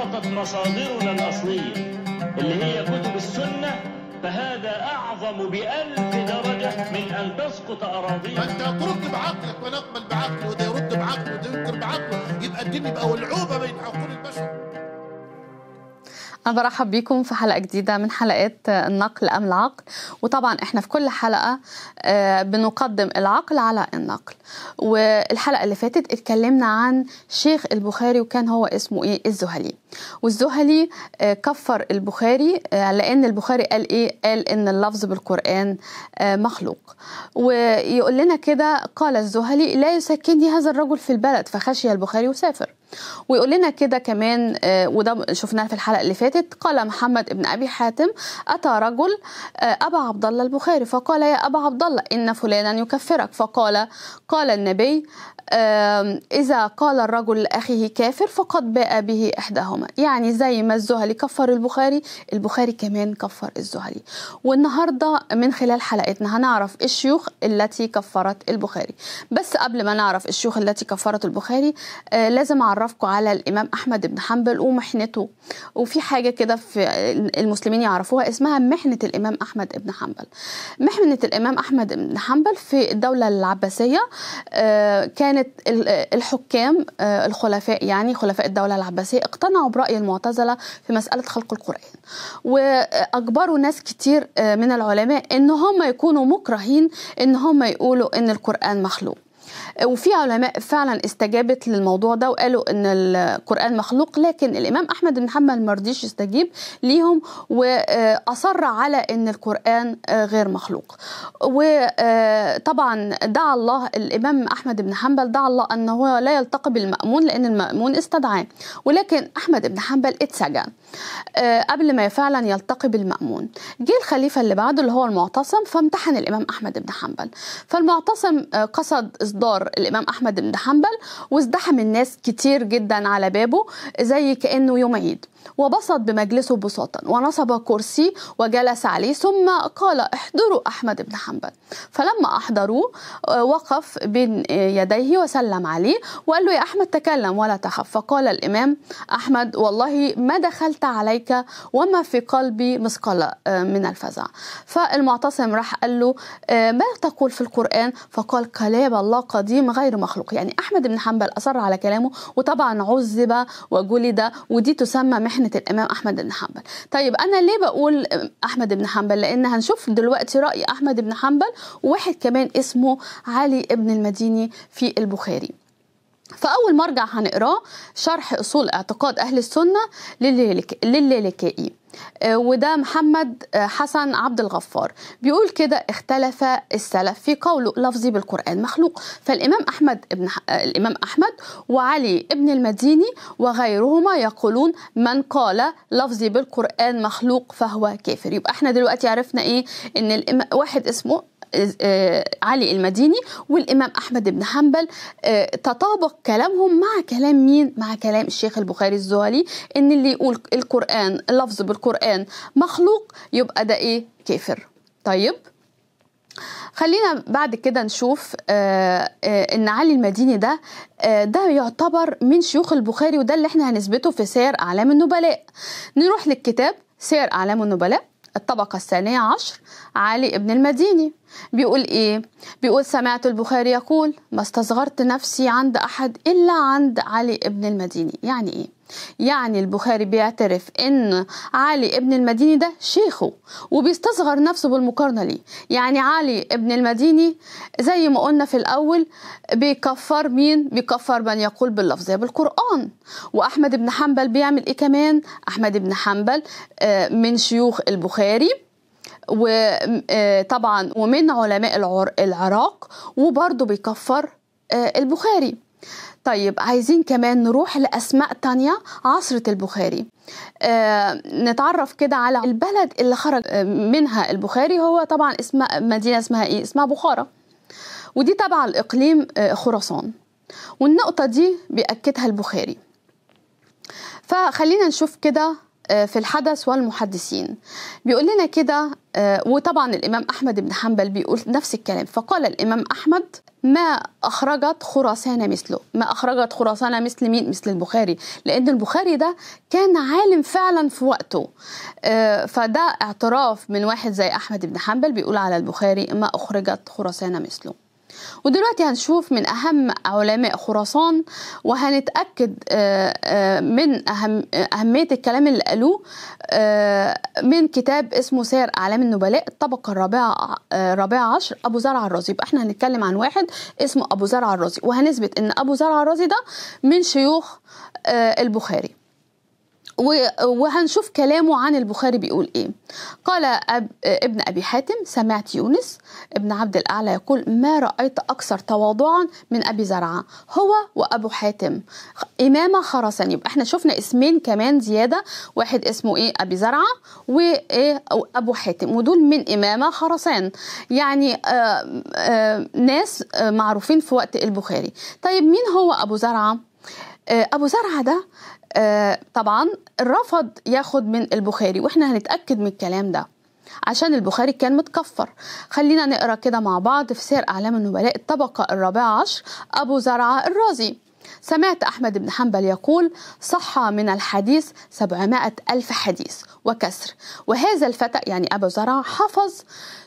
سقطت مصادرنا الأصلية اللي هي كتب السنة فهذا أعظم بألف درجة من أن تسقط أراضينا فأنت ترد بعقلك ونقبل بعقله وده يرد بعقله وده ينكر بعقله يبقى الدين يبقى ولعوبة بين عقول البشر أنا برحب بيكم في حلقة جديدة من حلقات آه، النقل أم العقل وطبعا إحنا في كل حلقة آه، بنقدم العقل على النقل والحلقة اللي فاتت اتكلمنا عن شيخ البخاري وكان هو اسمه إيه الزهلي والزهلي آه، كفر البخاري لأن البخاري قال إيه قال إن اللفظ بالقرآن مخلوق ويقول لنا كده قال الزهلي لا يسكني هذا الرجل في البلد فخشي البخاري وسافر ويقول لنا كده كمان آه، وده شفناه في الحلقه اللي فاتت قال محمد ابن ابي حاتم اتى رجل آه، ابا عبد الله البخاري فقال يا ابا عبد الله ان فلانا يكفرك فقال قال النبي إذا قال الرجل لأخيه كافر فقد باء به إحداهما يعني زي ما الزهلي كفر البخاري البخاري كمان كفر الزهلي والنهاردة من خلال حلقتنا هنعرف الشيوخ التي كفرت البخاري بس قبل ما نعرف الشيوخ التي كفرت البخاري آه، لازم أعرف يعرفكم على الإمام أحمد بن حنبل ومحنته وفي حاجة كده في المسلمين يعرفوها اسمها محنة الإمام أحمد بن حنبل محنة الإمام أحمد بن حنبل في الدولة العباسية آه، كانت الحكام آه، الخلفاء يعني خلفاء الدولة العباسية اقتنعوا برأي المعتزلة في مسألة خلق القرآن وأجبروا ناس كتير آه، من العلماء إن هم يكونوا مكرهين إن هم يقولوا إن القرآن مخلوق وفي علماء فعلا استجابت للموضوع ده وقالوا ان القرآن مخلوق لكن الإمام أحمد بن حنبل ما رضيش يستجيب ليهم وأصر على ان القرآن غير مخلوق وطبعا دعا الله الإمام أحمد بن حنبل دعا الله ان هو لا يلتقي بالمأمون لأن المأمون استدعاه ولكن أحمد بن حنبل اتسجن آه، قبل ما فعلا يلتقي بالمأمون جه الخليفة اللي بعده اللي هو المعتصم فامتحن الإمام أحمد بن حنبل فالمعتصم آه، قصد دار الإمام أحمد بن حنبل وازدحم الناس كتير جدا على بابه زي كأنه يوم عيد وبسط بمجلسه بساطا ونصب كرسي وجلس عليه ثم قال احضروا أحمد بن حنبل فلما أحضروه آه، وقف بين آه، يديه وسلم عليه وقال له يا أحمد تكلم ولا تخف فقال الإمام أحمد والله ما دخلت عليك وما في قلبي مثقال آه، من الفزع فالمعتصم راح قال له ما تقول في القرآن فقال كلام الله قديم غير مخلوق يعني أحمد بن حنبل أصر على كلامه وطبعا عذب وجلد ودي تسمى محنة الإمام أحمد بن حنبل طيب أنا ليه بقول أحمد بن حنبل لأن هنشوف دلوقتي رأي أحمد بن حنبل وواحد كمان اسمه علي ابن المديني في البخاري فأول مرجع هنقراه شرح أصول اعتقاد أهل السنة للليلكائي آه، وده محمد آه، حسن عبد الغفار بيقول كده اختلف السلف في قوله لفظي بالقرآن مخلوق فالإمام أحمد ابن آه، الإمام أحمد وعلي ابن المديني وغيرهما يقولون من قال لفظي بالقرآن مخلوق فهو كافر يبقى احنا دلوقتي عرفنا ايه ان واحد اسمه علي المديني والإمام أحمد بن حنبل آه، تطابق كلامهم مع كلام مين؟ مع كلام الشيخ البخاري الزهلي إن اللي يقول القرآن اللفظ بالقرآن مخلوق يبقى ده إيه؟ كافر طيب خلينا بعد كده نشوف آآ آه، آآ آه، ان علي المديني ده ده يعتبر من شيوخ البخاري وده اللي احنا هنثبته في سير اعلام النبلاء نروح للكتاب سير اعلام النبلاء الطبقة الثانية عشر علي ابن المديني بيقول إيه؟ بيقول سمعت البخاري يقول ما استصغرت نفسي عند أحد إلا عند علي ابن المديني يعني إيه؟ يعني البخاري بيعترف ان علي ابن المديني ده شيخه وبيستصغر نفسه بالمقارنه ليه يعني علي ابن المديني زي ما قلنا في الاول بيكفر مين بيكفر من يقول باللفظ بالقران واحمد بن حنبل بيعمل ايه كمان احمد بن حنبل آه، من شيوخ البخاري وطبعا آه، ومن علماء العراق وبرضه بيكفر آه، البخاري طيب عايزين كمان نروح لأسماء تانية عصرة البخاري آه نتعرف كده على البلد اللي خرج آه، منها البخاري هو طبعا اسم مدينة اسمها ايه اسمها بخارة ودي تبع الإقليم خراسان والنقطة دي بيأكدها البخاري فخلينا نشوف كده آه، في الحدث والمحدثين بيقول لنا كده آه، وطبعا الإمام أحمد بن حنبل بيقول نفس الكلام فقال الإمام أحمد ما أخرجت خراسان مثله ما أخرجت خراسان مثل مين مثل البخاري لأن البخاري ده كان عالم فعلا في وقته آه، فده اعتراف من واحد زي أحمد بن حنبل بيقول على البخاري ما أخرجت خراسان مثله ودلوقتي هنشوف من أهم علماء خراسان وهنتأكد آه، آه، من أهم أهمية الكلام اللي قالوه آه، من كتاب اسمه سير أعلام النبلاء الطبقة الرابعة الرابعة عشر أبو زرع الرازي يبقى احنا هنتكلم عن واحد اسمه أبو زرع الرازي وهنثبت إن أبو زرع الرازي ده من شيوخ البخاري وهنشوف كلامه عن البخاري بيقول ايه قال أب ابن ابي حاتم سمعت يونس ابن عبد الاعلى يقول ما رايت اكثر تواضعا من ابي زرعه هو وابو حاتم امام خرسان يبقى احنا شفنا اسمين كمان زياده واحد اسمه ايه ابي زرعه وايه ابو حاتم ودول من امامه خرسان يعني آآ آه، آآ آه، ناس آه، معروفين في وقت البخاري طيب مين هو ابو زرعه ابو زرعه ده آه، طبعا رفض ياخد من البخاري واحنا هنتاكد من الكلام ده عشان البخاري كان متكفر خلينا نقرا كده مع بعض في سير اعلام النبلاء الطبقه الرابعه عشر ابو زرعه الرازي سمعت أحمد بن حنبل يقول صح من الحديث سبعمائة ألف حديث وكسر وهذا الفتى يعني أبو زرع حفظ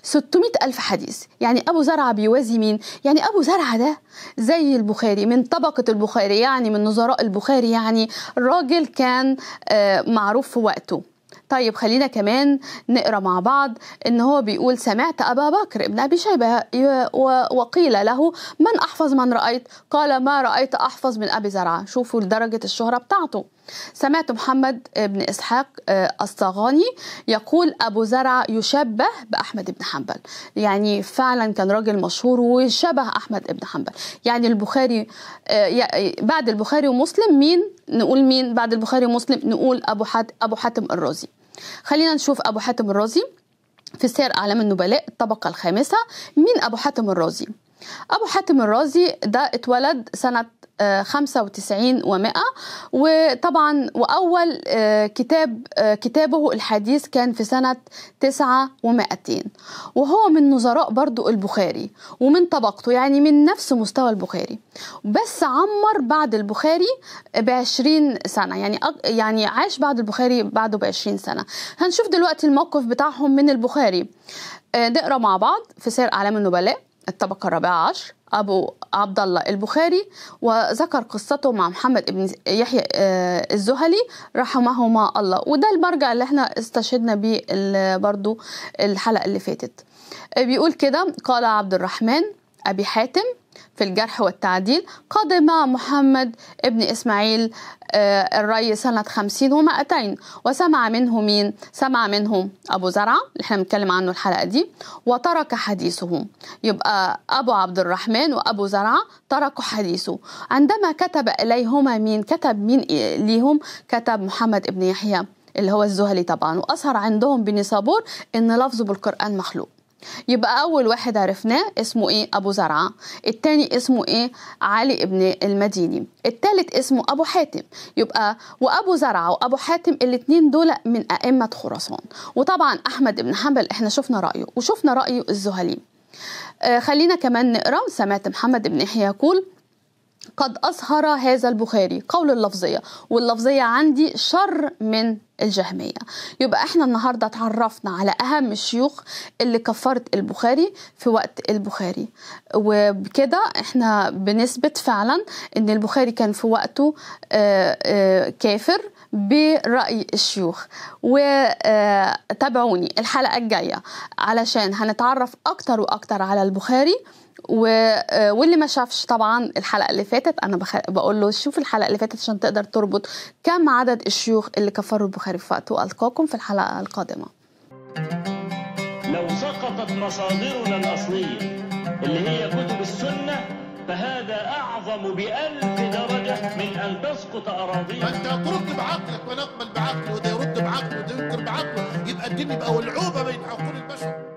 600 ألف حديث يعني أبو زرع بيوازي مين؟ يعني أبو زرع ده زي البخاري من طبقة البخاري يعني من نظراء البخاري يعني راجل كان آه، معروف في وقته طيب خلينا كمان نقرا مع بعض ان هو بيقول سمعت ابا بكر ابن ابي شيبه وقيل له من احفظ من رايت قال ما رايت احفظ من ابي زرعه شوفوا درجه الشهره بتاعته سمعت محمد بن اسحاق آه، الصغاني يقول ابو زرع يشبه باحمد بن حنبل يعني فعلا كان راجل مشهور وشبه احمد بن حنبل يعني البخاري آه، بعد البخاري ومسلم مين نقول مين بعد البخاري ومسلم نقول ابو حاتم ابو حاتم الرازي خلينا نشوف أبو حاتم الرازي في سير أعلام النبلاء الطبقة الخامسة مين أبو حاتم الرازي أبو حاتم الرازي ده اتولد سنة 95 آه، و100 وطبعا وأول آه، كتاب آه، كتابه الحديث كان في سنة 9 و200 وهو من نظراء برضو البخاري ومن طبقته يعني من نفس مستوى البخاري بس عمر بعد البخاري ب 20 سنة يعني يعني عاش بعد البخاري بعده ب 20 سنة هنشوف دلوقتي الموقف بتاعهم من البخاري نقرا مع بعض في سير أعلام النبلاء الطبقة الرابعة عشر أبو عبد الله البخاري وذكر قصته مع محمد بن يحيى آه، الزهلي رحمهما الله وده المرجع اللي احنا استشهدنا بيه برضو الحلقة اللي فاتت آه، بيقول كده قال عبد الرحمن أبي حاتم في الجرح والتعديل قدم محمد ابن إسماعيل آه، الري سنة خمسين ومائتين وسمع منه مين؟ سمع منه أبو زرعة اللي احنا بنتكلم عنه الحلقة دي وترك حديثه يبقى أبو عبد الرحمن وأبو زرعة تركوا حديثه عندما كتب إليهما مين؟ كتب مين ليهم؟ كتب محمد ابن يحيى اللي هو الزهلي طبعا واظهر عندهم بن صابور إن لفظه بالقرآن مخلوق يبقى أول واحد عرفناه اسمه إيه أبو زرعة التاني اسمه إيه علي ابن المديني التالت اسمه أبو حاتم يبقى وأبو زرعة وأبو حاتم الاتنين دول من أئمة خراسان وطبعا أحمد بن حنبل إحنا شفنا رأيه وشفنا رأي الزهلي آه خلينا كمان نقرا سمعت محمد بن يحيى يقول قد أظهر هذا البخاري قول اللفظية واللفظية عندي شر من الجهمية يبقى احنا النهاردة اتعرفنا على أهم الشيوخ اللي كفرت البخاري في وقت البخاري وبكده احنا بنثبت فعلا ان البخاري كان في وقته آه، آه، كافر برأي الشيوخ وتابعوني الحلقة الجاية علشان هنتعرف أكتر وأكتر على البخاري و... آه، واللي ما شافش طبعا الحلقه اللي فاتت انا بخ... بقول له شوف الحلقه اللي فاتت عشان تقدر تربط كم عدد الشيوخ اللي كفروا البخاري في وألقاكم في الحلقه القادمه لو سقطت مصادرنا الاصليه اللي هي كتب السنه فهذا أعظم بألف درجة من أن تسقط أراضي فأنت ترد بعقلك ونقبل بعقله وده يرد بعقله وده ينكر بعقله يبقى الدين يبقى ولعوبة بين عقول البشر